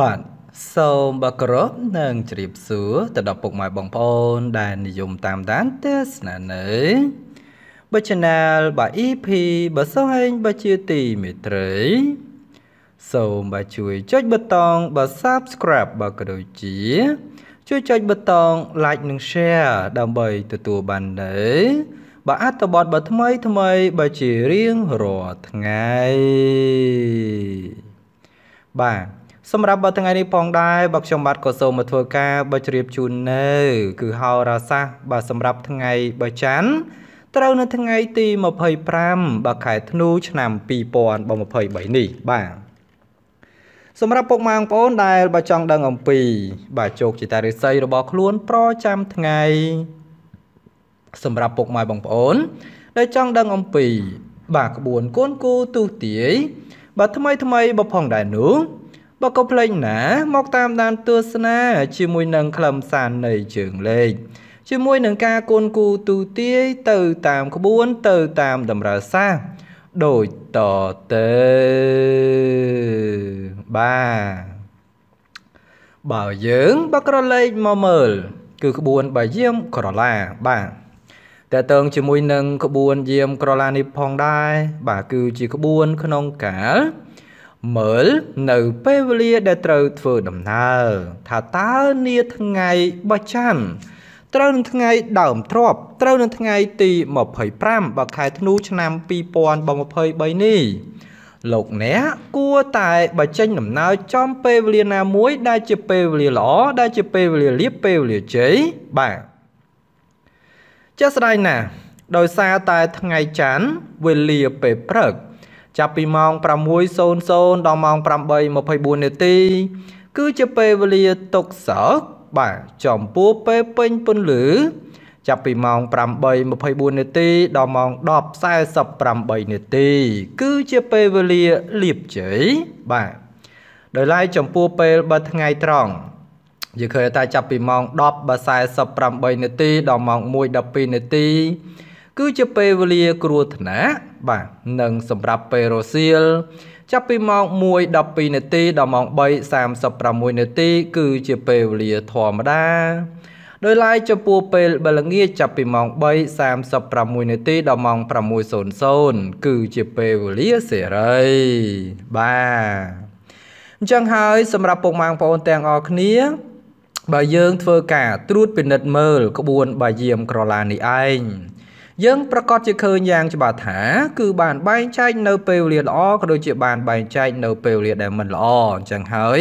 បាទសូមបកគោរពនិងជ្រាបសួរទៅដល់ពុកម៉ែបងប្អូនដែលនិយមតាមដានទស្សនានៅបើ Channel បើ EP បើសោះហែងបើជាទីមេត្រី សូមបើជួយចុចប៊ូតុងបើ Subscribe បើក៏ដូចជា ជួយចុចប៊ូតុង Like និង Share ដើម្បីទទួលបាននៅបើអត្ថបទបើថ្មីថ្មីបើជារៀងរាល់ថ្ងៃ បាទសម្រាប់បទថ្ងៃនេះផងដែរបើខ្ញុំបាទក៏សូមមកធ្វើការបិជ្រាបជូននៅគឺហោរាសាស្ត្របាទសម្រាប់ថ្ងៃបើច័ន្ទត្រូវនៅថ្ងៃ ទី25បាទខែធ្នូឆ្នាំ2023នេះបាទសម្រាប់ពុកម៉ែបងប្អូនដែលបើចង់ដឹងអំពីបាទជោគជតារិស័យរបស់ខ្លួនប្រចាំថ្ងៃសម្រាប់ពុកម៉ែបងប្អូនដែលចង់ដឹងអំពី បាទក្បួនគូនគូទុះទាយបាទថ្មីថ្មីបើផងដែរនោះបើកុំភ្លេចណា មកតាមដានទស្សនា ជាមួយនឹងខ្លឹមសារនៃជើងលេខជាមួយនឹងការគនគូទូទាយទៅតាមក្បួនទៅតាមតម្រើសាសដូចតទៅបាទបើយើងបើក្រឡេកមកមើល គឺក្បួនបាយាមក្រឡាបាទតើតើងជាមួយនឹងក្បួនយាមក្រឡានេះផងដែរបាទគឺជាក្បួនក្នុងកាលមើលនៅពេលវេលាដែលត្រូវធ្វើដំណើរថាតើនាថ្ងៃបោះច័ន្ទត្រូវនឹងថ្ងៃដើមទ្របត្រូវនឹងថ្ងៃ ទី25បើខែធ្នូឆ្នាំ2023នេះលោកអ្នកគួរតែបញ្ចេញដំណើរចំពេលវេលាណាមួយដែលជាពេលវេលាល្អដែលជាពេលវេលាលៀបពេលវេលាជ័យបាទជាក់ស្ដែងណាស់ដោយសារតែថ្ងៃច័ន្ទវេលាពេលព្រឹកចាប់ពីម៉ោង6:00ដល់ម៉ោង8:24នាទី គឺជាពេលវេលាຕົកសោកបាទចំពោះពេលពេញពន្លឺចាប់ពីម៉ោង8:24នាទីដល់ម៉ោង10:48នាទីគឺជាពេលវេលាលៀបជ័យបាទដោយឡែកចំពោះពេលបើថ្ងៃត្រង់យើងឃើញថាចាប់ពីម៉ោង10:48នាទីដល់ម៉ោង1:12នាទីគឺជាពេលវេលាគ្រោះថ្នាក់បាទនិងសម្រាប់ពេលរសៀលចាប់ពីម៉ោង1:12នាទីដល់ម៉ោង3:36នាទី គឺជាពេលវេលាធម្មតា ដោយឡែកចំពោះពេលបលងាចាប់ពីម៉ោង3:36នាទីដល់ម៉ោង6:00គឺជាពេលវេលាសេរីបាទអញ្ចឹងហើយ សម្រាប់ពុកម៉ាងបងប្អូនទាំងអស់គ្នា បើយើងធ្វើការត្រួតពិនិត្យមើលក្បួន បាយាមក្រឡានេះឯងយើងប្រកាសជាឃើញយ៉ាងច្បាស់ថាគឺបានបែងចែកនៅពេលវេលាល្អក៏ដូចជាបានបែងចែកនៅពេលវេលាដែលមិនល្អអញ្ចឹងហើយ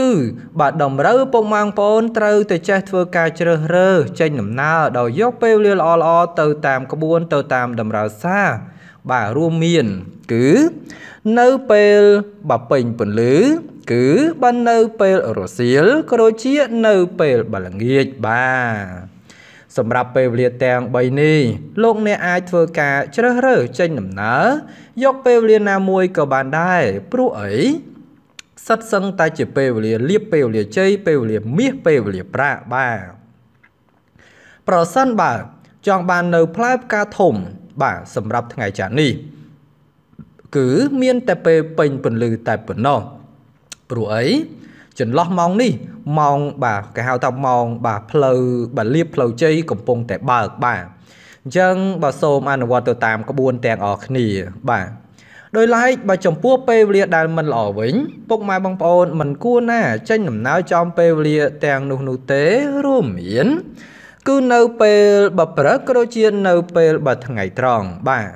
គឺបាទតម្រូវពុកម៉ាងប្អូនត្រូវតែចេះធ្វើការជ្រើសរើសចេញដំណើរដោយយកពេលវេលាល្អល្អទៅតាមក្បួនទៅតាមតម្រូវសារបាទរួមមាន គឺនៅពេលបាពេញពន្លឺគឺបាននៅពេលរសៀលក៏ដូចជានៅពេលបល្ងាចបាទសម្រាប់ពេលវេលាទាំង3នេះលោកអ្នកអាចធ្វើការជ្រើសរើសចេញដំណើរយកពេលវេលាណាមួយក៏បានដែរព្រោះអីសិតសឹងតែជាពេលវេលាលៀបពេលវេលាជ័យពេលវេលាមាសពេលវេលាប្រាក់បាទប្រសិនបើចង់បាននៅ ផ្លែផ្កាធំបាទសម្រាប់ថ្ងៃច័ន្ទនេះគឺមានតែពេលពេញពន្លឺតែប៉ុណ្ណោះព្រោះអីចន្លោះម៉ោងនេះម៉ោងបាទគេហៅថាម៉ោងបាទផ្លូវបាទលៀបផ្លូវជ័យកំពុងតែបើកបាទអញ្ចឹងបើសូមអនុវត្តទៅតាម ក្បួនទាំងអស់គ្នា បាទដោយឡែកបើចំពោះពេលវេលាដែលមិនល្អវិញ ពុកម៉ែបងប្អូនមិនគួរណាចេញដំណើរចំពេលវេលាទាំងនោះនោះទេរួមមានគឺនៅពេលបើព្រឹកក៏ដូចជានៅពេលបើថ្ងៃត្រង់បាទ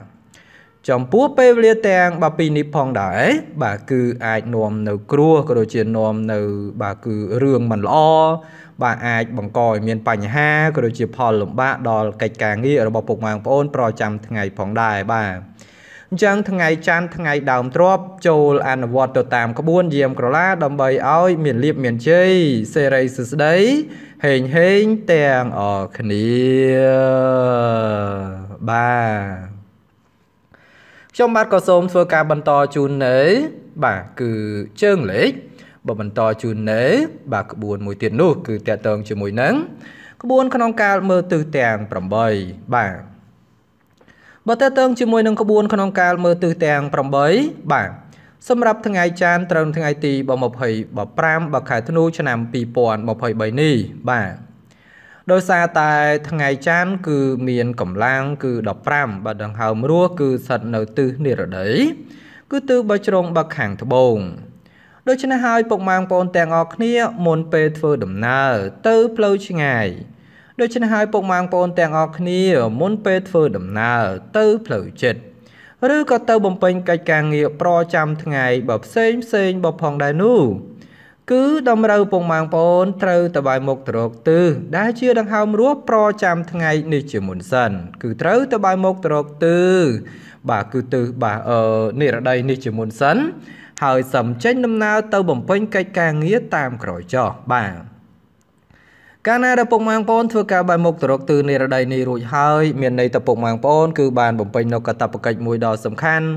ចំពោះពេលវេលាទាំងបាទពីរនេះផងដែរបាទគឺអាចនាំនៅគ្រោះក៏ដូចជានាំនៅ បាទគឺរឿងមិនល្អបាទអាច បង្កឲ្យមាន បញ្ហាក៏ដូចជា ផលលំបាកដល់កិច្ចការងាររបស់ពុកម៉ែបងប្អូនប្រចាំថ្ងៃផងដែរបាទអញ្ចឹងថ្ងៃច័ន្ទថ្ងៃ ដើមទ្របចូលអនុវត្តទៅតាម ក្បួនយាមក្រឡាដើម្បីឲ្យមានលៀបមានជ័យសេរីសស្ដីហេងហេងទាំងអរគ្នាបាទខ្ញុំបាទក៏សូមធ្វើការបន្តជូននៅបាទគឺជើងលេខបើបន្តជូននៅបាទក្បួនមួយទៀតនោះ គឺតកតងជាមួយនឹងក្បួនក្នុងកាល មើលទិសទាំង8បាទបើតើតើងជាមួយនឹងក្បួន ក្នុងកាលមើលទិសទាំង8បាទសម្រាប់ថ្ងៃច័ន្ទត្រឹមថ្ងៃទី25បើខែធ្នូឆ្នាំ2023នេះបាទដោយសារតែថ្ងៃច័ន្ទគឺមានកម្លាំងគឺ15បាទដង្ហើមរស់គឺស្ថិតនៅទិសនិរតីគឺទិសបច្រងបាក់ខាងត្បូងដូច្នេះហើយពុកម៉ែបងប្អូនទាំងអស់គ្នាមុនពេលធ្វើដំណើរទៅផ្លូវឆ្ងាយដូច្នេះហើយពុកម៉ែបងប្អូនទាំងអស់គ្នាមុនពេលធ្វើដំណើរទៅផ្លូវចិត្តឬក៏ទៅបំពេញកិច្ចការងារប្រចាំថ្ងៃបើផ្សេងផ្សេងបើផងដែរនោះគឺតម្រូវពងម៉ាងប្អូនត្រូវតបាយមុខត្រកទឺដែលជា ដង្ហើមរស់ប្រចាំថ្ងៃនេះជាមុនសិនគឺត្រូវតបាយមុខត្រកទឺបាទគឺទឺបាទអឺនិរដីនេះជាមុនសិន ហើយសំចេញដំណើរទៅបំពេញកិច្ចការងារតាមក្រោយចោះបាទកាលណាដែលពុកម៉ាងប្អូនធ្វើការបែរមុខទៅរកទិសនៃរដីនេះរួចហើយមានន័យទៅពុកម៉ាងប្អូនគឺបានបំពេញនៅកាតព្វកិច្ចមួយដ៏សំខាន់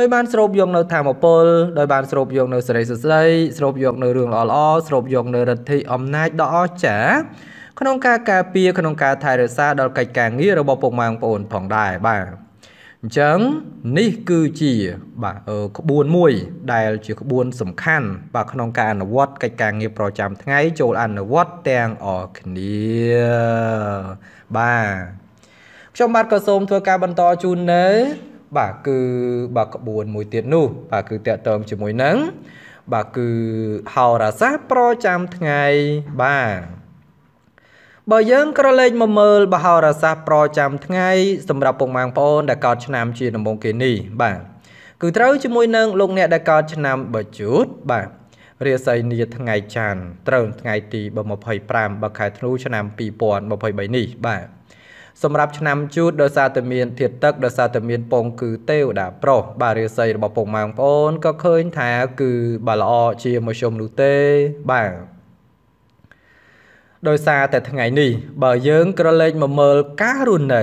ដោយបានស្រូបយកនៅធមពលដោយបានស្រូបយកនៅសេរីសស្ដីស្រូបយក នៅរឿងល្អល្អស្រូបយកនៅរិទ្ធិអំណាចដ៏អស្ចារ្យក្នុងការការពារក្នុងការថែរក្សាដល់កិច្ចការងាររបស់ពុកម៉ែបងប្អូនផងដែរបាទអញ្ចឹងនេះគឺជាបាទក្បួនមួយ ដែលជាក្បួនសំខាន់បាទក្នុងការអនុវត្តកិច្ចការងារប្រចាំថ្ងៃចូលអនុវត្តទាំងអស់គ្នាបាទខ្ញុំបាទក៏សូមធ្វើការបន្តជូននៅបាទគឺបាទក្បួនមួយទៀតនោះបាទគឺតកតងជាមួយនឹងបាទគឺហោរាសាស្ត្រប្រចាំថ្ងៃបាទបើយើងក្រឡេកមកមើលបហោរាសាស្ត្រប្រចាំថ្ងៃសម្រាប់ពងម៉ាងប្អូនដែលកើតឆ្នាំជាដំបូងគេនេះបាទគឺត្រូវជាមួយនឹងលោកអ្នកដែលកើតឆ្នាំបជូតបាទរាសីនាថ្ងៃច័ន្ទត្រូវថ្ងៃទី25បើខែធ្នូឆ្នាំ2023នេះបាទសម្រាប់ឆ្នាំជូតដោយសារតែមានធាតទឹកដោយសារតែមានពង គឺទេវតាប្រុសបាទរាសីរបស់ពុកម៉ែបងប្អូនក៏ឃើញថាគឺបាទល្អជាមធ្យមនោះទេបាទដោយសារតែថ្ងៃនេះ បើយើង ក្រឡេកមកមើលការរស់នៅ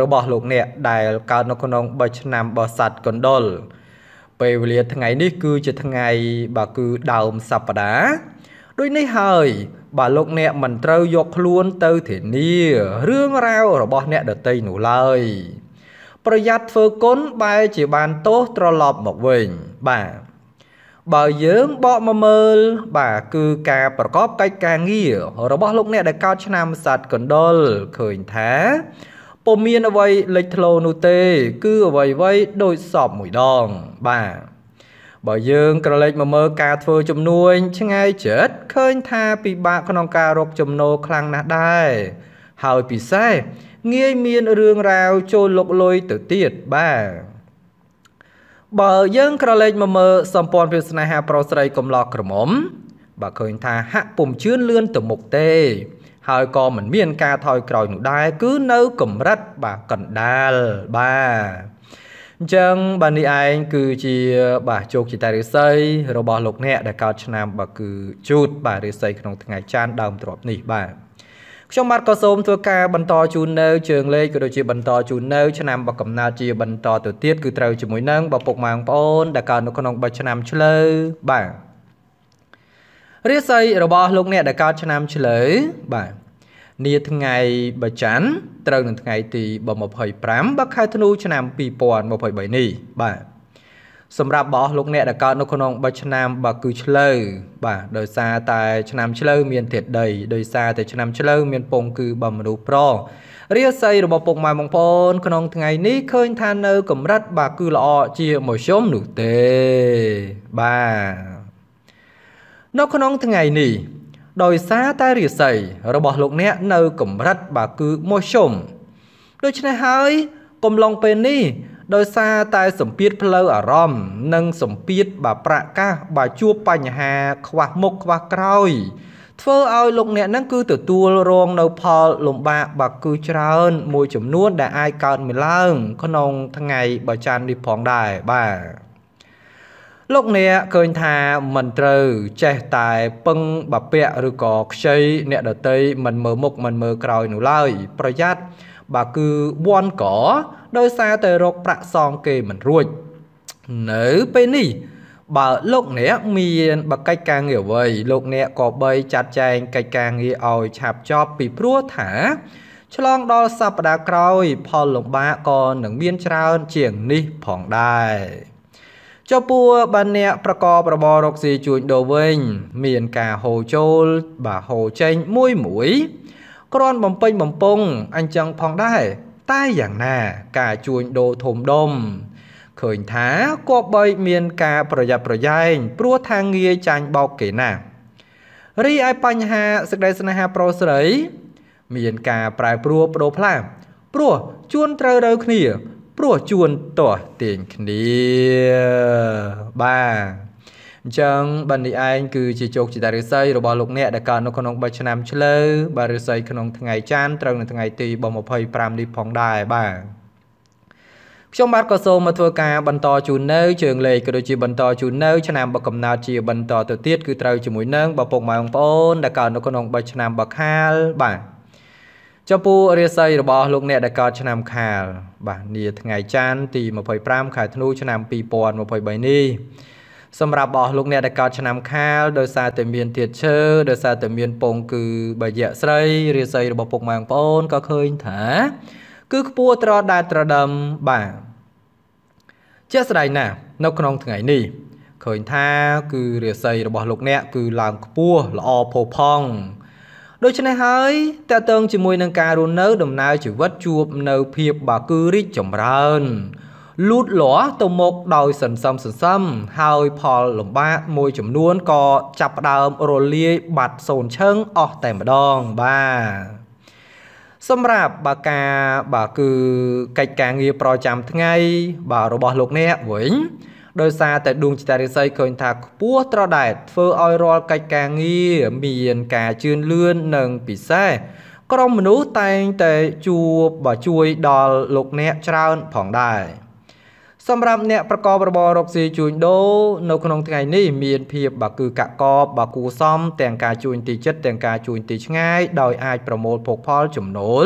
របស់លោកអ្នក ដែលកើតនៅក្នុង3ឆ្នាំបស័តកុណ្ដុលពេលវេលាថ្ងៃនេះ គឺជាថ្ងៃបាទគឺដើមសប្តាហ៍ដូចនេះហើយបើលោកអ្នកមិនត្រូវយកខ្លួនទៅធានារឿងរ៉ាវរបស់អ្នកដតីនោះឡើយប្រយ័ត្នធ្វើគុណបែរជាបានទោសត្រឡប់មកវិញបាទបើយើងបកមកមើល បាទគឺការប្រកបកិច្ចការងាររបស់លោកអ្នកដែលកោតឆ្នាំសัตว์កណ្ដុលឃើញថាពុំមានអ្វីលេចធ្លោនោះទេគឺអ្វីអ្វីដូចសពមួយដងបាទបើយើងក្រឡេកមកមើលការធ្វើជំនួញឆ្ងាយជ្រិតឃើញថាពិបាកក្នុងការរកចំណូលខ្លាំងណាស់ដែរហើយពិសេសងាយមានរឿងរ៉ាវចូលលុកលុយទៅទៀតបាទបើយើងក្រឡេកមកមើលសម្ព័ន្ធភាពស្នេហាប្រុសស្រីកំឡោះក្រមុំបើឃើញថាហាក់ពុំជឿនលឿនទៅមុខទេហើយក៏មិនមាន ការថយក្រោយនោះដែរគឺនៅកម្រិតបាទកណ្ដាលបាទអញ្ចឹងបាទនេះឯងគឺជាបាទជោគជតារិស័យរបស់លោកអ្នកដែលកើតឆ្នាំបាទគឺជូតបាទរិស័យក្នុងថ្ងៃច័ន្ទដើមទ្របនេះបាទខ្ញុំបាទក៏សូមធ្វើការបន្តជូននៅជើងលេខក៏ដូចជាបន្តជូននៅ ឆ្នាំបកកំណត់ជាបន្តទៅទៀតគឺត្រូវជាមួយនឹងបពុកម៉ាងប្អូនដែលកើតនៅក្នុងបឆ្នាំឆ្លូវបាទរាសីរបស់លោកអ្នកដែលកើត ឆ្នាំ ឆ្លូវបាទនាថ្ងៃបច័ន្ទត្រូវនឹងថ្ងៃទី25បើខែធ្នូឆ្នាំ2023នេះបាទសម្រាប់បងអស់លោកអ្នកដែលកើតនៅក្នុងបច្ចឆ្នាំបើគឺឆ្លូវបាទដោយសារតែឆ្នាំឆ្លូវមានធាតុដីដោយសារតែឆ្នាំឆ្លូវមានពងគឺបើមនុស្សប្ររាសីរបស់ពុកម៉ែបងប្អូនក្នុងថ្ងៃនេះឃើញថានៅកម្រិតបាទគឺល្អជាមធ្យមនោះទេបាទនៅក្នុងថ្ងៃនេះដោយសារតែរាសីរបស់លោកអ្នកនៅកម្រិតបាទគឺមធ្យមដូច្នេះហើយកំឡុងពេលនេះ ដោយសារតែសម្ពាធផ្លូវអារម្មណ៍និងសម្ពាធបាប្រកាសបាជួបបញ្ហាខ្វះមុខខ្វះក្រោយ ធ្វើឲ្យលោកអ្នកហ្នឹងគឺទទួលរងនៅផលលំបាកបាគឺច្រើនមួយចំនួនដែលអាចកើតមានឡើងក្នុងថ្ងៃបើច័ន្ទនេះផងដែរបាទលោកអ្នកឃើញថាមិនត្រូវចេះតែពឹងបពាក់ឬក៏ខ្ចីអ្នកដតីមិនមើលមុខមិនមើលក្រោយនោះឡើយប្រយ័ត្នបាទគឺវ័នកដោយសារតែរកប្រាក់សងគេមិនរួច នៅពេលនេះ បើលោកអ្នកមានបកិច្ចការងារអ្វីលោកអ្នកក៏បីចាត់ចែងកិច្ចការងារឲ្យឆាប់ចប់ពីព្រោះថា ឆ្លងដល់សប្តាហ៍ក្រោយ ផលលំបាកក៏នឹងមានច្រើនជាងនេះផងដែរចំពោះបើអ្នកប្រកបរបររកស៊ីជួញដូរវិញ មានការហូរចូលបាទហូរចេញមួយមួយគ្រាន់បំពេញបំពង់អញ្ចឹងផងដែរតែយ៉ាងណាការជួញដូរធំដុំឃើញថាគប្បីមានការប្រយ័ត្នប្រយែងព្រោះថាងាយចាញ់បោកគេណាស់រីឯបញ្ហាសេចក្តីស្នេហាប្រុសស្រីមានការប្រែប្រួលបដូរផ្លាស់ព្រោះជួនត្រូវរើគ្នាព្រោះជួនទាស់ទាញគ្នាបាទអញ្ចឹងបាននេះឯងគឺជាជោគជតារិស័យរបស់លោកអ្នកដែលកើតនៅក្នុង3ឆ្នាំ ឆ្លូវបាទរិស័យក្នុងថ្ងៃច័ន្ទត្រូវនៅថ្ងៃទី25នេះផងដែរបាទខ្ញុំបាទក៏សូមមកធ្វើការបន្តជូននៅជើងលេខក៏ដូចជាបន្តជូននៅឆ្នាំបកកំណត់ជាបន្តទៅទៀតគឺត្រូវជាមួយនឹងបងប្អូនបងប្អូនដែលកើតនៅក្នុង3ឆ្នាំបកខាលបាទចំពោះរាសីរបស់លោក អ្នកដែលកើតឆ្នាំខាលបាទនាថ្ងៃច័ន្ទទី25ខែធ្នូឆ្នាំ2023នេះសម្រាប់អស់លោកអ្នកដែលកើតឆ្នាំខាលដោយសារតែមានធាតឈើដោយសារតែមានពងគឺបាយៈស្រី រាសីរបស់ពុកម៉ែបងប្អូនក៏ឃើញថា គឺខ្ពស់ត្រដាត្រដឹមបាទជាស្ដែងណាស់នៅក្នុងថ្ងៃនេះឃើញថា គឺរាសីរបស់លោកអ្នក គឺឡើងខ្ពស់ល្អផូរផង់ដូច្នេះហើយតកតងជាមួយនឹងការរស់នៅដំណើរជីវិតជួបនៅភាពបើគឺរីកចម្រើនលូតលាស់ទៅមុខដោយសន្សំសន្សំហើយផលលំបាកមួយ ចំនួនក៏ចាប់ផ្ដើមរលាយបាត់សូន្យឈឹងអស់តែម្ដងបាទសម្រាប់បើការបាទគឺកិច្ចការងារប្រចាំថ្ងៃ បាទរបស់លោកអ្នកវិញដោយសារតែដួងចតារិស័យឃើញថាខ្ពស់ត្រដែតធ្វើឲ្យរាល់កិច្ចការងារមានការជឿនលឿននិងពិសេសក្រុមមនុស្សតែងតែជួបបើជួយដល់លោកអ្នកច្រើនផងដែរសម្រាប់អ្នក ប្រកបរបររកស៊ីជួញដូរនៅក្នុងថ្ងៃនេះមាន ភាពបើគឺកកកបបើគួសមទាំងការជួញទីចិត្តទាំងការជួញទីឆ្ងាយដោយអាចប្រមូលភោគផលចំណូល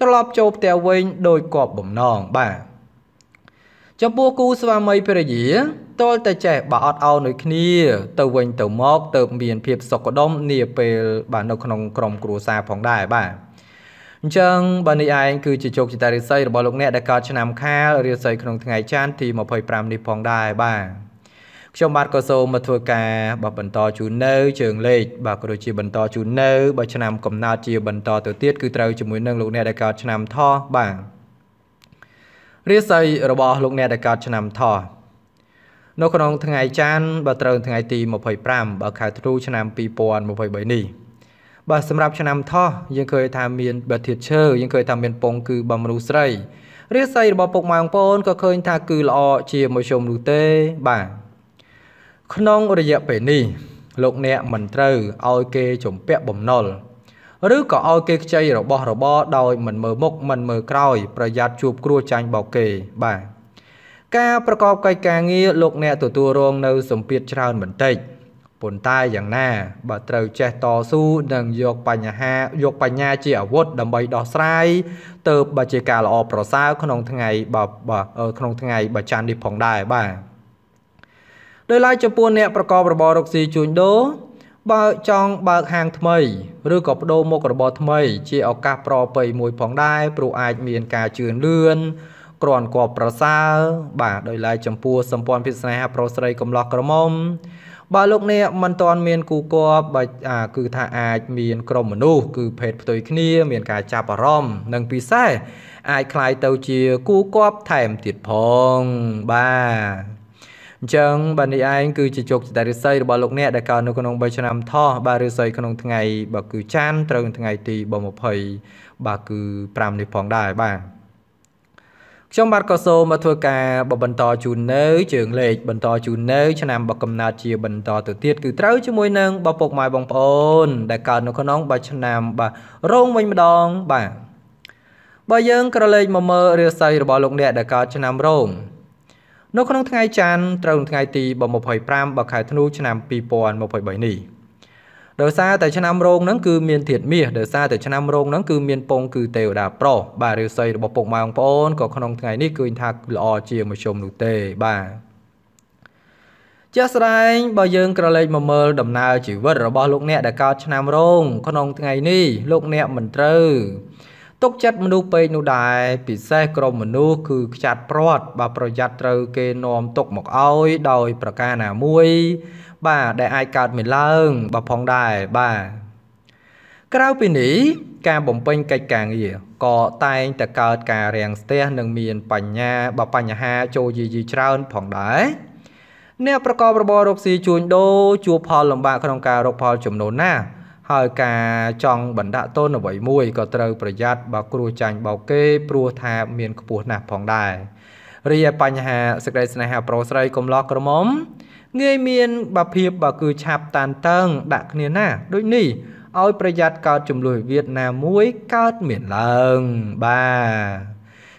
ត្រឡប់ចូលផ្ទះវិញដោយគបបំណងបាទចំពោះគូស្វាមីភរិយាតលតែចេះបើអត់អោនដូចគ្នាទៅវិញទៅមកទៅមានភាពសុខដុមនាពេលបាទនៅក្នុងក្រុមគ្រួសារផងដែរបាទអញ្ចឹងបើនេះឯងគឺជាជោគជតារិស័យរបស់លោកអ្នកដែលកើតឆ្នាំខាលរិស័យក្នុងថ្ងៃច័ន្ទទី25នេះផងដែរបាទខ្ញុំបាទក៏សូមមកធ្វើការបើបន្តជូននៅជើងលេខបាទក៏ដូចជាបន្តជូននៅបើឆ្នាំកំណត់ជាបន្តទៅទៀតគឺត្រូវជាមួយនឹងលោកអ្នកដែលកើតឆ្នាំថោះបាទរាសីរបស់លោកអ្នកដែលកើតឆ្នាំថោះនៅក្នុងថ្ងៃច័ន្ទបើត្រូវថ្ងៃទី25បើខែធ្នូឆ្នាំ2023នេះបាទសម្រាប់ឆ្នាំថោះយើងឃើញថាមានបើធាតឈើយើងឃើញថាមានពងគឺបំរុស្រីរាសីរបស់ពុកម៉ែបងប្អូនក៏ឃើញថាគឺល្អជាមួយជុំនោះទេបាទក្នុងរយៈពេលនេះលោកអ្នកមិនត្រូវឲ្យគេជំពាក់បំណុលឬក៏ឲ្យគេខ្ចីរបស់របរដោយ មិនមើលមុខមិនមើលក្រោយប្រយ័ត្នជួបគ្រោះចាញ់បោកគេបាទការប្រកបកិច្ចការងារលោកអ្នកទទួលរងនៅសម្ពាធច្រើនបន្តិចប៉ុន្តែយ៉ាងណាបើត្រូវចេះតស៊ូនិងយកបញ្ហាយក បញ្ញាជាអាវុធដើម្បីដោះស្រាយទៅបើជាការល្អប្រសើរក្នុងថ្ងៃបើក្នុងថ្ងៃបើច័ន្ទនេះផងដែរបាទដោយឡែកចំពោះអ្នក ប្រកបរបររកស៊ីជួញដូរបើចង់បើកហាងថ្មី ឬក៏បដូរមុខរបរថ្មី ជាឱកាសប្រពៃមួយផងដែរព្រោះអាចមានការជឿនលឿនគ្រាន់គបប្រសើរបាទដោយឡែកចំពោះសម្ព័ន្ធភាពស្នេហាប្រុសស្រីកំឡោះក្រមុំបើលោកអ្នកមិនទាន់មានគូគបបើអាគឺថាអាចមានក្រុមមនុស្សគឺភេទផ្ទុយគ្នា មានការចាប់អារម្មណ៍និងពិសេសអាចคล้ายទៅជាគូគបថែមទៀតផងបាទអញ្ចឹងបាទនេះឯងគឺជាជោគជតារិស័យរបស់លោកអ្នកដែលកើតនៅក្នុង3ឆ្នាំថោះបាទរិស័យក្នុងថ្ងៃបាទគឺចានត្រូវនឹងថ្ងៃទី20បាទគឺ5នេះផងដែរបាទខ្ញុំបាទក៏សូមមកធ្វើការបន្តជូននៅ ជើងលេខបន្តជូននៅ ឆ្នាំបកកំណត់ជាបន្តទៅទៀតគឺត្រូវជាមួយនឹងបពុកម៉ែបងប្អូន ដែលកើតនៅក្នុងបាទឆ្នាំ បាទរងវិញម្ដងបាទបើយើងក្រឡេកមកមើលរាសីរបស់លោកអ្នក ដែលកើតឆ្នាំរោងនៅក្នុងថ្ងៃច័ន្ទត្រូវថ្ងៃទី25បើខែធ្នូឆ្នាំ2023នេះដោយសារតែឆ្នាំរោងហ្នឹងគឺមានធាតមាសដោយសារតែឆ្នាំរោងហ្នឹងគឺមានពងគឺទេវតាប្រុសបាទរាសីរបស់ពុកម៉ែបងប្អូនក៏ក្នុងថ្ងៃនេះឃើញថាល្អជាមជ្ឈមនោះទេបាទជាក់ស្ដែងបើយើងក្រឡេកមកមើល ដំណើរជីវិតរបស់លោកអ្នកដែលកើតឆ្នាំរោងក្នុង ថ្ងៃនេះលោកអ្នកមិនត្រូវទុកចិត្តមនុស្សពេកនោះដែរពិសេសក្រុមមនុស្សគឺខ្ចាត់ព្រាត់បើប្រយ័ត្នត្រូវគេនាំទុកមកឲ្យដោយប្រការណាមួយ បាទដែលអាចកើតមានឡើងបើផងដែរបាទក្រៅពីនេះការបំពេញកិច្ចការងារក៏តែងតែកើតការរាំងស្ទះនិងមានបញ្ញាបើបញ្ហាចូលយីយីច្រើនផងដែរអ្នកប្រកបរបររកស៊ីជួញដូរជួបផលលំបាកក្នុងការរកផលចំណូលណាហើយការចង់បណ្ដាក់ទោសអ្វីមួយក៏ត្រូវប្រយ័ត្នបើគ្រូចាញ់បោកគេ ព្រោះថាមានខ្ពស់ណាស់ផងដែររីឯបញ្ហាសេចក្តីស្នេហាប្រុសស្រីកំឡោះក្រមុំងាយមាន បាភាពបើគឺឆាប់តានតឹង ដាក់គ្នាណា ដូចនេះឲ្យប្រយ័ត្នកើត ចំនួនវៀតណាមួយកើតមានឡើងបាទ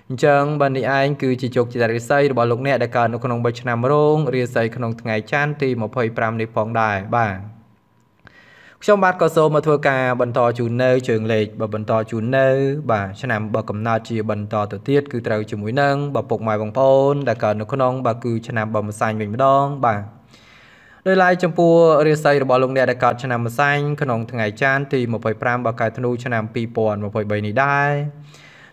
អញ្ចឹងបើនេះឯងគឺជាជោគជ័យរាសីរបស់លោកអ្នកដែលកើតនៅក្នុង3ឆ្នាំរោងរាសីក្នុងថ្ងៃច័ន្ទទី25នេះផងដែរបាទខ្ញុំបាទក៏សូមមកធ្វើការបន្តជូននៅ ជើងលេខបើបន្តជូននៅ បាទឆ្នាំបើកំណត់ជាបន្តទៅទៀតគឺត្រូវជាមួយនឹងបើពុកម៉ែបងប្អូនដែលកើតនៅក្នុងបាទគឺឆ្នាំបើម្សាញ់វិញម្ដង បាទដោយឡែកចំពោះរាសីរបស់លោកអ្នកដែលកើតឆ្នាំម្សាញ់ក្នុងថ្ងៃច័ន្ទទី25បើកើតធ្នូឆ្នាំ2023នេះដែរ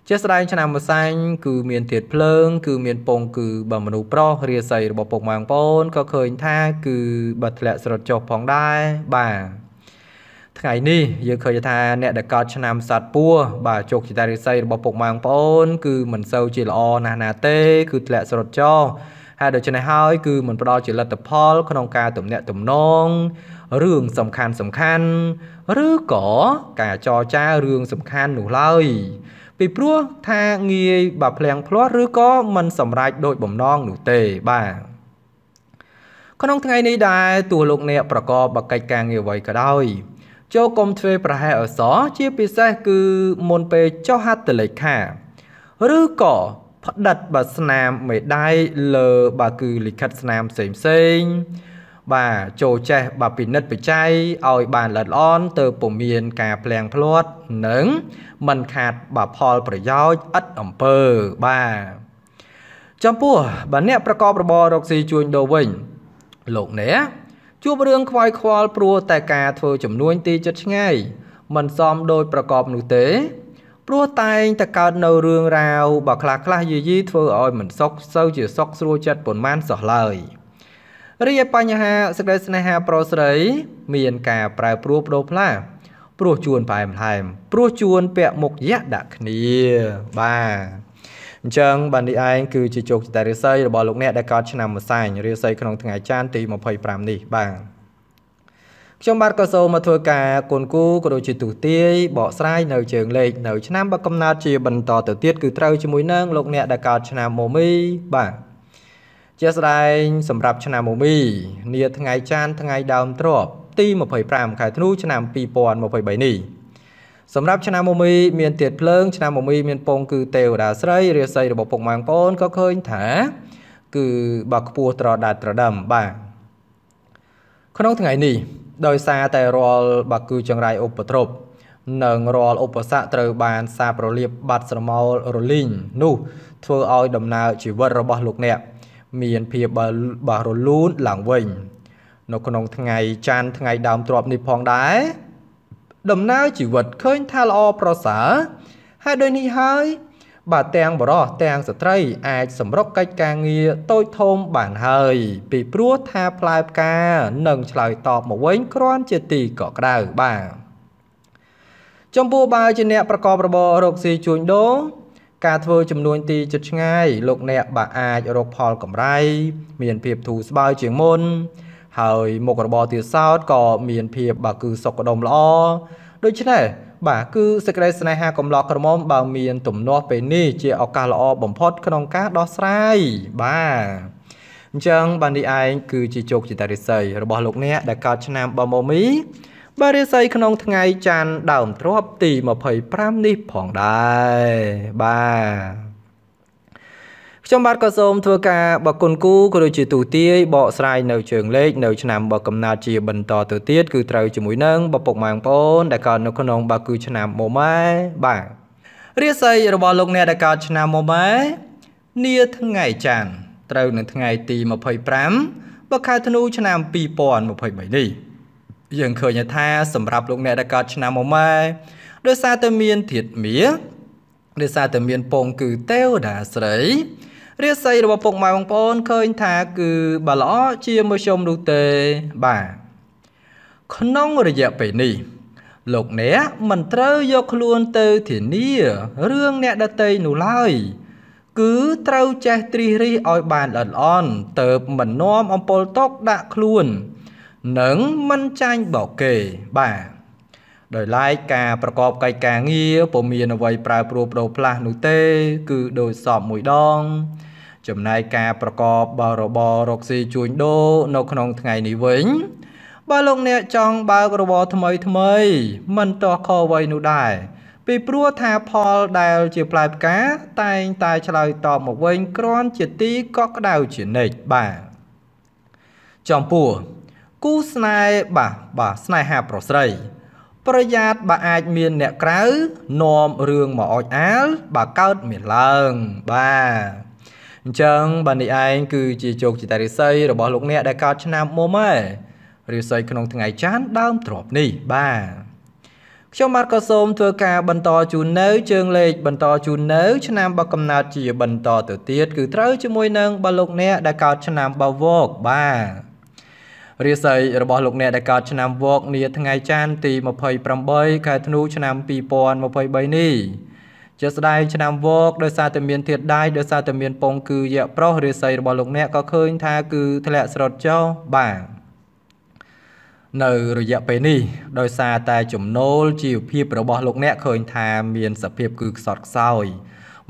ជាស្ដែងឆ្នាំម្សាញ់គឺមានទៀតភ្លើងគឺ មានពង គឺបើមនុស្សប្រុសរាសីរបស់ពុកម៉ែបងប្អូនក៏ឃើញថា គឺបើធ្លាក់ស្រុតចុះផងដែរបាទថ្ងៃនេះយើងឃើញថាអ្នកដែលកោតឆ្នាំសត្វពัวបាទជោគជតារិស័យរបស់ពុកម៉ែបងប្អូនគឺមិនសូវជាល្អណាស់ណាទេគឺធ្លាក់ស្រុតចោលហើយដូច្នេះហើយ គឺមិនផ្ដល់ជាលទ្ធផល ក្នុងការទំនាក់ទំនងរឿងសំខាន់សំខាន់ឬក៏ការចរចារឿងសំខាន់នោះឡើយពីព្រោះថាងាយបាភ្លៀងភ្លាត់ឬក៏មិនសម្រេចដូចបំណងនោះទេបាទក្នុងថ្ងៃនេះដែរទោះលោកអ្នកប្រកបបកិច្ចការងារអ្វីក៏ដោយចូលកុំធ្វើប្រហែអសជាពិសេសគឺមុនពេលចុះហត្ថលេខាឬក៏ផ្តិតបាទស្នាមមេដាយលើបាទគឺលិខិតស្នាមផ្សេងផ្សេងបាទចូលចេះបាទពិនិត្យបច្ច័យឲ្យបានល្អិតល្អន់ទៅពុំមានការភ្លៀងភ្លាត់និង មិនខាតបាទផលប្រយោជន៍ឥតអំពើបាទចំពោះបាទអ្នកប្រកបរបររកស៊ីជួញដូរវិញលោកអ្នកជួបរឿងខ្វាយខ្វល់ព្រោះតែការធ្វើចំនួនទីចិត្តឆ្ងាយមិនសមដោយប្រកបនោះទេព្រោះតែងតែកើតនៅរឿងរ៉ាវបើខ្លះខ្លះយាយីធ្វើឲ្យមិនសុខសូវជាសុខស្រួលចិត្តប៉ុន្មានសោះឡើយរីឯបញ្ហាសេចក្តីស្នេហាប្រុសស្រី មានការប្រែប្រួលបដូរផ្លាស់ព្រោះជួនផ្អែមផ្លែមព្រោះជួនពាក់មុខយៈដាក់គ្នាបាទអញ្ចឹងបាទនេះឯងគឺជាជោគជតារាសីរបស់លោកអ្នកដែលកើតឆ្នាំម្សាញ់រាសីក្នុងថ្ងៃច័ន្ទទី25នេះបាទខ្ញុំបាទក៏សូមមកធ្វើការគនគូក៏ដូចជាទូទាយបកស្រាយនៅជើងលេខនៅឆ្នាំបកកំណត់ជាបន្តទៅទៀតគឺត្រូវជាមួយនឹងលោកអ្នកដែលកើតឆ្នាំមូមីបាទជាស្ដែងសម្រាប់ឆ្នាំមូមី នាថ្ងៃច័ន្ទថ្ងៃដើមទ្របទី25ខែធ្នូឆ្នាំ2023នេះសម្រាប់ឆ្នាំមុំីមានទៀតភ្លើងឆ្នាំមុំីមានពងគឺទេវតាស្រីរាសីរបស់ពុកម៉ាងប្អូនក៏ឃើញថាគឺបើខ្ពស់ត្រដាច់ត្រដឹមបាទក្នុងថ្ងៃនេះ ដោយសារតែរាល់បើគឺចង្រៃឧបទ្រពនិងរាល់ឧបសគ្គត្រូវបានសាបរលាបបាត់ស្រមោលរលីងនោះ ធ្វើឲ្យដំណើរជីវិតរបស់លោកអ្នកមានភាពបើរលូនឡើងវិញនៅក្នុងថ្ងៃច័ន្ទថ្ងៃ ដើមទ្របនេះផងដែរដំណើរជីវិតឃើញថាល្អប្រសើរហើយដូចនេះហើយបាទទាំងបរោះទាំងស្ត្រី អាចសម្រុកកិច្ចការងារតូចធំបានហើយ ពីព្រោះថាផ្លែផ្កានឹងឆ្លើយតបមកវិញគ្រាន់ជាទីកក់ក្ដៅបាទចំពោះបើជាអ្នកប្រកបរបររកស៊ីជួញដូរការធ្វើចំនួនទីជិតឆ្ងាយលោកអ្នកបើអាច រកផលកម្រៃមានភាពធូរស្បើយជាងមុនហើយមុខរបរទាសោត ក៏ មានភាពបាទគឺសុខដុមល្អដូច្នេះបាទគឺសេចក្តីស្នេហាកំឡោះក្រមុំបើមាន ទំនាស់ពេលនេះជាឱកាសល្អបំផុត ក្នុង ការដោះស្រាយបាទអញ្ចឹងបាននេះឯងគឺជាជោគជតារិស័យរបស់លោកអ្នកដែលកើតឆ្នាំបមូមីបារិស័យក្នុងថ្ងៃច័ន្ទដើមទ្រពទី25នេះផងដែរបាទខ្ញុំបាទក៏សូមធ្វើការបកគុណគូក៏ដូចជាទូទាយបកស្រាយនៅជើងលេខនៅឆ្នាំបកកំណត់ជាបន្តទៅទៀតគឺត្រូវជាមួយនឹងបពុកម៉ែបងប្អូនដែលកើតនៅក្នុងបាទគឺឆ្នាំមុំម៉ែបាទរាសីរបស់លោកអ្នកដែលកើតឆ្នាំមុំម៉ែនាថ្ងៃច័ន្ទត្រូវនឹងថ្ងៃទី25បខែធ្នូឆ្នាំ2023នេះយើងឃើញថាសម្រាប់លោកអ្នកដែលកើតឆ្នាំមុំម៉ែដោយសារតែមានធាតុមាសដោយសារតែមានពងគឺទេវតាស្រីរាសីរបស់ពុកម៉ែបងប្អូនឃើញថា គឺបើល្អជាមធ្យមនោះទេបាទក្នុងរយៈពេលនេះ លោកអ្នកមិនត្រូវយកខ្លួនទៅធានារឿងអ្នកដតីនោះឡើយ គឺត្រូវចេះត្រិះរិះឲ្យបានល្អល្អន់ទៅមិននាំអំពើຕົកដាក់ខ្លួន និងមិនចាញ់បោកគេបាទដោយឡែកការប្រកបកិច្ចការងារពុំមានអ្វីប្រែប្រួលបដូរផ្លាស់នោះទេ គឺដោយសពមួយដង ចំណែកការប្រកបបរបររកស៊ីជួញដូរនៅក្នុងថ្ងៃនេះវិញ បើលោកអ្នកចង់បើករវល់ថ្មីថ្មីមិនតោះខអ្វីនោះដែរពីព្រោះថាផលដែលជាផ្លែផ្កាតែងតែឆ្លើយតបមកវិញគ្រាន់ជាទីកក់ក្ដៅជានិច្ចបាទចំពោះគូស្នេហ៍បាទបាទស្នេហាប្រុសស្រីប្រយ័ត្នបើអាចមានអ្នកក្រៅនាំរឿងមកអោចអាលបើកើតមានឡើងបាទអញ្ចឹងបាទនេះឯងគឺជាជោគជតារិស័យរបស់លោកអ្នកដែលកើតឆ្នាំមុំហើយរិស័យក្នុងថ្ងៃច័ន្ទដើមទ្របនេះបាទខ្ញុំបាទក៏សូមធ្វើការ បន្តជូននៅ ជើងលេខបន្តជូននៅ ឆ្នាំបកកំណត់ជាបន្តទៅទៀតគឺត្រូវជាមួយនឹងបើលោកអ្នកដែលកើតឆ្នាំបវកបាទរាសីរបស់លោកអ្នកដែលកើតឆ្នាំវកនាថ្ងៃច័ន្ទទី28ខែធ្នូឆ្នាំ2023នេះជាស្ដែងឆ្នាំវកដោយសារតែមានធាតដៃដោយសារតែមានពងគឺយៈប្រុសរាសីរបស់លោកអ្នកក៏ឃើញថាគឺធ្លាក់ស្រុតចុះបាទនៅរយៈពេលនេះដោយសារតែចំណូលជីវភាពរបស់លោកអ្នកឃើញថាមានសភាពគឺខ្សត់ខ្សោយ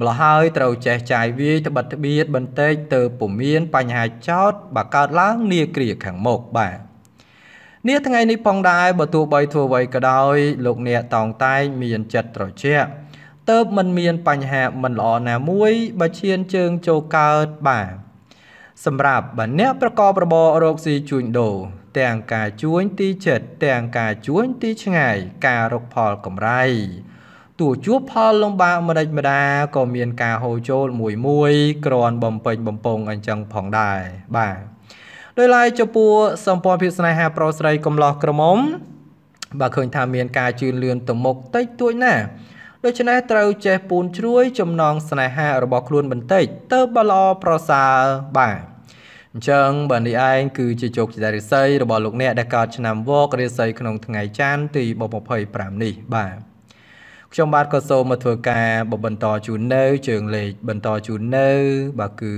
ម្ល៉េះហើយត្រូវចេះចាយវាយត្បិតត្បៀតបន្តិចទៅពុំមានបញ្ហាចោតបើកើតឡើងនីគ្រាខាងមុខបាទនេះថ្ងៃនេះផងដែរបើទោះបីធ្វើអ្វីក៏ដោយលោកអ្នកតောင်းតែងមានចិត្តត្រជាក់តើបមិនមានបញ្ហាមិនល្អណាមួយបើឈានជើងចូលកើតបាទសម្រាប់បើអ្នកប្រកបរបររកស៊ីជួញដូរទាំងការជួញទីចិត្តទាំងការជួញទីឆ្ងាយការរកផលកម្រៃទោះជួបផលលំបាកម្ដេចម្ដាក៏មានការហូរចូលមួយមួយក្រនបំពេញបំពងអញ្ចឹងផងដែរបាទដោយឡែកចំពោះសម្ព័ន្ធភាពស្នេហាប្រុសស្រី កំឡោះក្រមុំ បើឃើញថាមានការជឿនលឿនទៅមុខតិចតួចណាដូច្នេះត្រូវចេះពូនជ្រួយចំណងស្នេហារបស់ខ្លួនបន្តិចទៅបល្អប្រសើរបាទអញ្ចឹងបើនេះឯងគឺជាជោគជ័យរិស័យរបស់លោកអ្នកដែលកើតឆ្នាំវោករិស័យក្នុងថ្ងៃច័ន្ទទី25នេះបាទខ្ញុំបាទក៏សូមមកធ្វើការបបន្តជូននៅ ជើងលេខបន្តជូននៅ បាទគឺ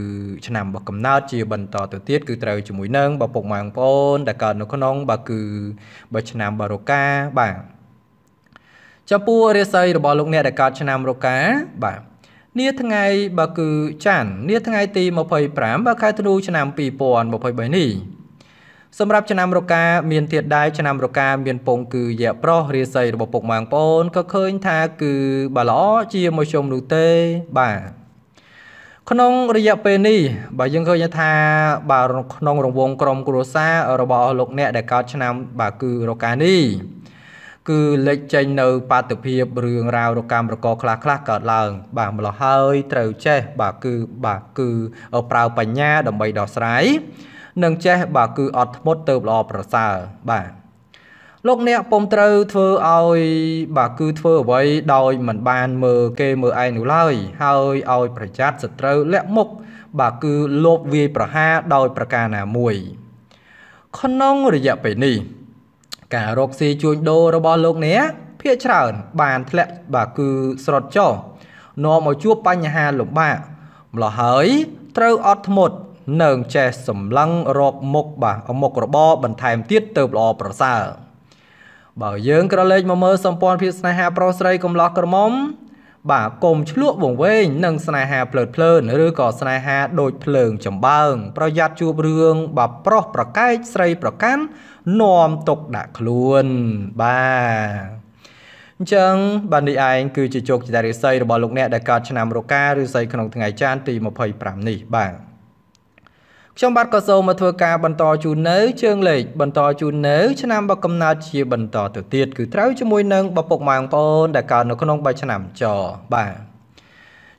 ឆ្នាំរបស់កំណើតជាបន្តទៅទៀតគឺត្រូវជាមួយនឹងបងពុកម៉ែបងប្អូន ដែលកើតនៅក្នុងបាទគឺបើឆ្នាំបរកាបាទចំពោះរាសីរបស់លោកអ្នកដែលកើតឆ្នាំរកាបាទនាថ្ងៃបើគឺច័ន្ទនាថ្ងៃទី25បើខែធ្នូឆ្នាំ2023នេះសម្រាប់ឆ្នាំរកា មានទៀតដែរឆ្នាំរកាមានពងគឺយៈប្រុសរាសីរបស់ពុកម៉ាងប្អូនក៏ឃើញថាគឺបាទល្អជាមួយជុំនោះទេបាទក្នុងរយៈពេលនេះបាទយើងឃើញថាបាទក្នុងរង្វង់ក្រមគ្រួសាររបស់លោកអ្នក ដែលកើតឆ្នាំបាទគឺរកានេះគឺលេចចេញនៅ បាតុភិបរឿងរ៉ាវរកម្មរកខ្លះខ្លះកើតឡើងបាទម្លោះហើយត្រូវចេះ បាទគឺបាទគឺប្រើបញ្ញាដើម្បីដោះស្រាយនិងចេះបាទគឺអត់ធ្មត់ទៅល្អប្រសើរបាទលោកអ្នកពុំត្រូវធ្វើឲ្យ បាទគឺធ្វើអ្វីដោយមិនបានមើលគេមើលឯងនោះឡើយ ហើយឲ្យ ប្រយ័ត្នសត្រូវលាក់មុខបាទគឺលោបវាយប្រហារដោយប្រការណាមួយក្នុងរយៈពេលនេះ ការរកស៊ីជួញដូររបស់លោកអ្នកភាកច្រើនបានធ្លាក់បាទគឺស្រត់ចោនាំឲ្យជួបបញ្ហាលំបាកម្លោះហើយត្រូវអត់ធ្មត់នឹងចេះសម្លឹងរកមុខបាទមុខរបរបន្ថែមទៀតទៅល្អប្រសើរបើយើងក្រឡេកមកមើលសម្ព័ន្ធភាពស្នេហាប្រុសស្រីកំឡោះក្រមុំ បាទកុំឆ្លក់វង្វេងនឹងស្នេហាភ្លើតភ្លើនឬក៏ស្នេហាដូចភ្លើងចំបើងប្រយ័ត្នជួបរឿងបាទប្រុសប្រកែកស្រីប្រកាន់នាំទុកដាក់ខ្លួនបាទអញ្ចឹងបាននេះឯងគឺជាជោគជ័យរាសីរបស់លោកអ្នកដែលកើតឆ្នាំរកាឬសីក្នុងថ្ងៃច័ន្ទទី25នេះបាទខ្ញុំបាទក៏សូមមកធ្វើការបន្តជូននៅជើងលេខបន្តជូននៅ ឆ្នាំបកកំណត់ជាបន្តទៅទៀតគឺត្រូវជាមួយនឹងបពុកម៉ែបងប្អូនដែលកើតនៅក្នុងបច្ចឆ្នាំចបាទ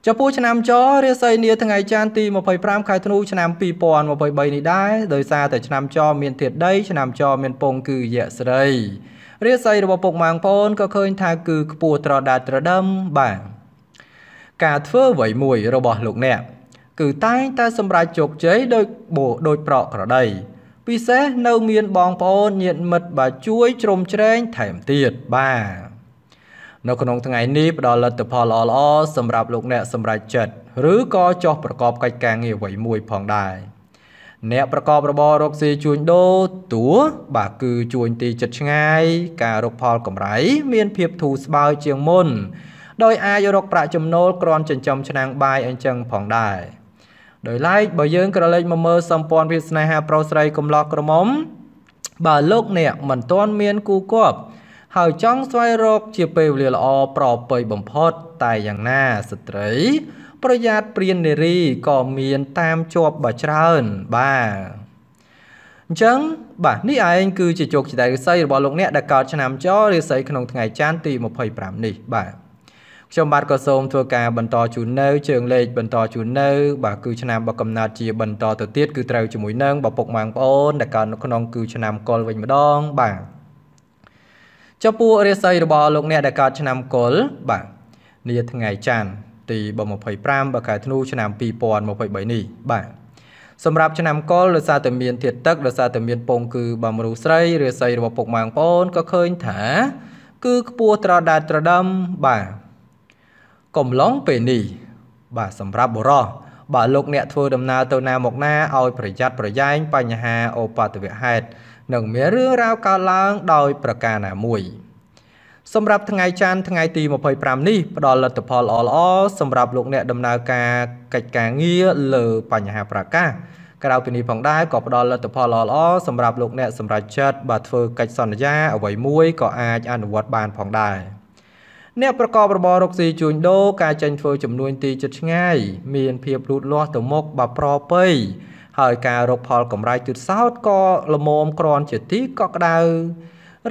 ចំពោះឆ្នាំចរាសីនាថ្ងៃច័ន្ទទី25ខែធ្នូឆ្នាំ2023នេះដែរដោយសារតែឆ្នាំចមានធាតុដីឆ្នាំចមានពងគឺយៈស្រី រាសីរបស់ពុកម៉ែបងប្អូនក៏ឃើញថាគឺខ្ពស់ត្រដាត្រដឹមបាទការធ្វើអ្វីមួយរបស់លោកអ្នកគឺតែងតែសម្រេចជោគជ័យដោយបោដោយប្រក្រតីពិសេសនៅមានបងប្អូនញាតិមិត្តបាទជួយជ្រោមជ្រែងថែមទៀតបាទនៅក្នុងថ្ងៃនេះផ្ដល់លទ្ធផលល្អៗសម្រាប់លោកអ្នកសម្រេចចិត្តឬក៏ចោះប្រកបកិច្ចការងារអ្វីមួយផងដែរអ្នកប្រកបរបររកស៊ីជួញដូរតួបាទគឺជួញទីចិត្តឆ្ងាយការរកផលកម្រៃមានភាពធូរស្បើយជាងមុន ដោយអាចរកប្រាក់ចំណូលក្រំចិញ្ចឹមឆ្នាំងបាយអញ្ចឹងផងដែរដោយឡែកបើយើងក្រឡេកមកមើលសម្ព័ន្ធភាពស្នេហាប្រុសស្រីកំឡោះក្រមុំបើលោកអ្នកមិនទាន់មានគូគប់ហើយចង់ស្វែងរកជាពេលវេលាល្អប្រពៃបំផុត តែយ៉ាងណាស្ត្រីប្រយ័ត្នព្រាននារីក៏មានតាមជាប់បើច្រើនបាទអញ្ចឹងបាទនេះឯងគឺជាជោគជ័យរាសីរបស់លោកអ្នកដែលកើតឆ្នាំចរាសីក្នុងថ្ងៃច័ន្ទទី25នេះបាទខ្ញុំបាទក៏សូមធ្វើការបន្តជូននៅជើងលេខបន្តជូននៅ បាទគឺឆ្នាំបកកំណត់ជាបន្តទៅទៀតគឺត្រូវជាមួយនឹងបពុកម៉ាងប្អូនដែលកើតនៅក្នុងគឺឆ្នាំកុលវិញម្ដងបាទចំពោះរាសីរបស់លោកអ្នកដែលកើតឆ្នាំកុលបាទនាថ្ងៃច័ន្ទទី25បើខែធ្នូឆ្នាំ2023នេះបាទសម្រាប់ឆ្នាំកុលដោយសារតែមានធាតុទឹកដោយសារតែមានពង គឺបំរុស្រីរាសីរបស់ពុកម៉ាងប្អូនក៏ឃើញថាគឺខ្ពស់ត្រដាតត្រដំបាទកំឡុងពេលនេះបាទសម្រាប់បុរសបាទលោកអ្នកធ្វើដំណើរទៅណាមកណាឲ្យប្រយ័ត្នប្រយែងបញ្ហាឧបទ្ទវហេតុនិងមានរឿងរ៉ាវកើតឡើង ដោយប្រការណាមួយ សម្រាប់ថ្ងៃច័ន្ទថ្ងៃទី25នេះផ្ដល់លទ្ធផលល្អល្អសម្រាប់លោកអ្នក ដំណើរការកិច្ចការងារលើបញ្ហាប្រកាសក្រៅពីនេះផងដែរក៏ផ្ដល់លទ្ធផលល្អល្អសម្រាប់លោកអ្នកសម្រាប់ចិត្តបាទធ្វើកិច្ចសន្យា អ្វីមួយក៏អាចអនុវត្តបានផងដែរ។អ្នកប្រកបរបររកស៊ីជួញដូរការចេញធ្វើចំនួនទីជិតឆ្ងាយមាន ភាពលូតលាស់ទៅមុខបើប្រពៃហើយការរកផលកម្រៃទុតសោតក៏លមមក្រាន់ជាទីកក់ក្ដៅ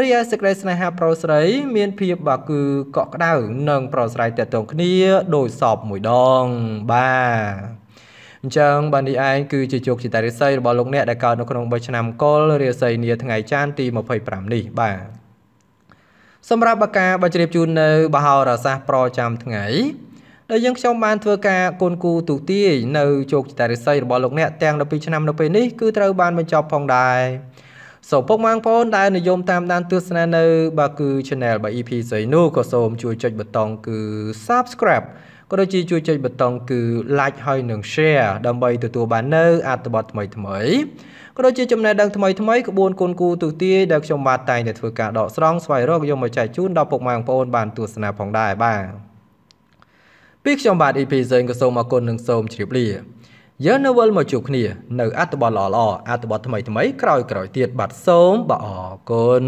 រីឯសេចក្តីស្នេហាប្រុសស្រី មាន ភាពបាទគឺកក់ក្ដៅនិងប្រុសស្រីតាក់ទងគ្នាដោយសពមួយដងបាទអញ្ចឹងបាននេះឯងគឺជាជោគជតារិស័យរបស់លោកអ្នកដែលកើតនៅក្នុង3ឆ្នាំកុលរាសីនាថ្ងៃច័ន្ទទី25នេះបាទសម្រាប់បកាបជ្រាបជូននៅបហោរាសាស្ត្រប្រចាំថ្ងៃដែលយើងខ្ញុំបានធ្វើការគនគូទូទាយនៅជោគជតារិស័យរបស់លោកអ្នកទាំង12ឆ្នាំនៅពេលនេះគឺត្រូវបានបញ្ចប់ផងដែរសូមពុកម៉ាងបងប្អូនដែលនិយមតាមដានទស្សនានៅ បាទគឺ Channel បាទ EP ស្រីនោះក៏សូម ជួយចុចប៊ូតុងគឺ Subscribe ក៏ដូចជាជួយចុចប៊ូតុងគឺ Like ហើយនិង Share ដើម្បីទទួលបាននៅអត្ថបទថ្មីៗក៏ដូចជាចំណេះដឹងថ្មីថ្មីក្បួនគុនគូទូទាយដែលខ្ញុំបាទតែងតែធ្វើការដកស្រង់ស្វែងរកយកមកចែកជូនដល់ពុកម៉ែបងប្អូនបានទស្សនាផងដែរបាទពីខ្ញុំបាទ EP ផ្សេងក៏សូមអរគុណនិងសូមជម្រាបលាយើងនៅវិលមកជួបគ្នានៅអត្ថបទល្អៗអត្ថបទថ្មីថ្មីក្រោយៗទៀតបាទសូមបាទអរគុណ